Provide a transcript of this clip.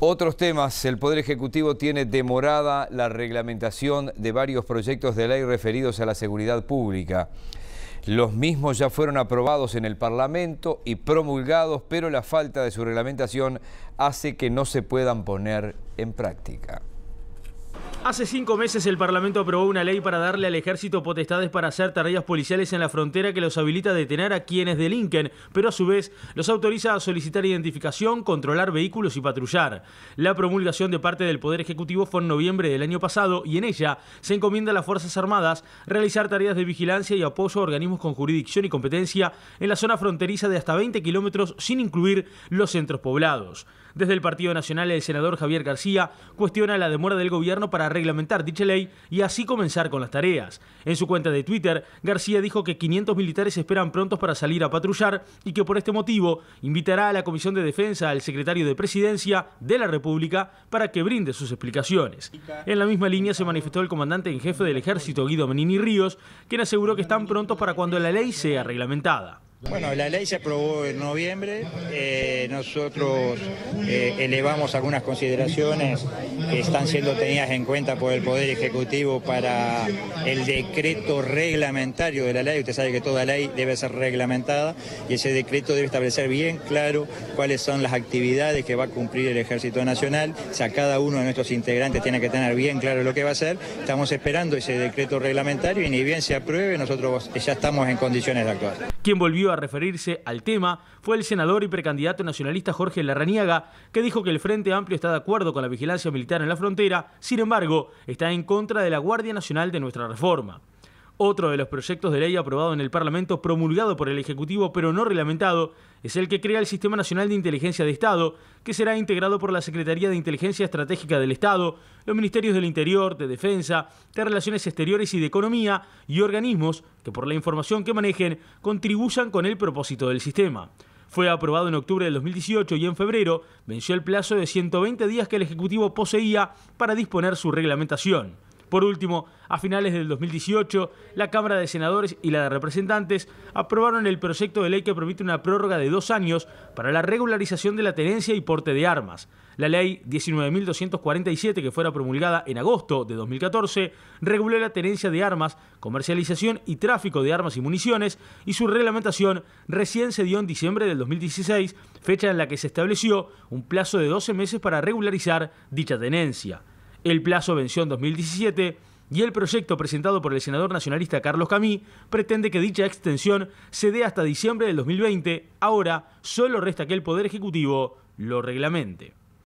Otros temas. El Poder Ejecutivo tiene demorada la reglamentación de varios proyectos de ley referidos a la seguridad pública. Los mismos ya fueron aprobados en el Parlamento y promulgados, pero la falta de su reglamentación hace que no se puedan poner en práctica. Hace cinco meses el Parlamento aprobó una ley para darle al ejército potestades para hacer tareas policiales en la frontera que los habilita a detener a quienes delinquen, pero a su vez los autoriza a solicitar identificación, controlar vehículos y patrullar. La promulgación de parte del Poder Ejecutivo fue en noviembre del año pasado y en ella se encomienda a las Fuerzas Armadas realizar tareas de vigilancia y apoyo a organismos con jurisdicción y competencia en la zona fronteriza de hasta 20 kilómetros sin incluir los centros poblados. Desde el Partido Nacional, el senador Javier García cuestiona la demora del gobierno para reglamentar dicha ley y así comenzar con las tareas. En su cuenta de Twitter, García dijo que 500 militares esperan prontos para salir a patrullar y que por este motivo invitará a la Comisión de Defensa al secretario de Presidencia de la República para que brinde sus explicaciones. En la misma línea se manifestó el comandante en jefe del ejército Guido Menini Ríos, quien aseguró que están prontos para cuando la ley sea reglamentada. Bueno, la ley se aprobó en noviembre, eh, nosotros eh, elevamos algunas consideraciones que están siendo tenidas en cuenta por el Poder Ejecutivo para el decreto reglamentario de la ley, usted sabe que toda ley debe ser reglamentada y ese decreto debe establecer bien claro cuáles son las actividades que va a cumplir el Ejército Nacional, o sea, cada uno de nuestros integrantes tiene que tener bien claro lo que va a hacer, estamos esperando ese decreto reglamentario y ni bien se apruebe, nosotros ya estamos en condiciones de actuar. Quien volvió a referirse al tema fue el senador y precandidato nacionalista Jorge Larrañaga, que dijo que el Frente Amplio está de acuerdo con la vigilancia militar en la frontera, sin embargo, está en contra de la Guardia Nacional de nuestra reforma. Otro de los proyectos de ley aprobado en el Parlamento, promulgado por el Ejecutivo pero no reglamentado, es el que crea el Sistema Nacional de Inteligencia de Estado, que será integrado por la Secretaría de Inteligencia Estratégica del Estado, los Ministerios del Interior, de Defensa, de Relaciones Exteriores y de Economía, y organismos que por la información que manejen contribuyan con el propósito del sistema. Fue aprobado en octubre del 2018 y en febrero venció el plazo de 120 días que el Ejecutivo poseía para disponer su reglamentación. Por último, a finales del 2018, la Cámara de Senadores y la de Representantes aprobaron el proyecto de ley que permite una prórroga de dos años para la regularización de la tenencia y porte de armas. La ley 19.247, que fuera promulgada en agosto de 2014, reguló la tenencia de armas, comercialización y tráfico de armas y municiones, y su reglamentación recién se dio en diciembre del 2016, fecha en la que se estableció un plazo de 12 meses para regularizar dicha tenencia. El plazo venció en 2017 y el proyecto presentado por el senador nacionalista Carlos Camí pretende que dicha extensión se dé hasta diciembre del 2020. Ahora solo resta que el Poder Ejecutivo lo reglamente.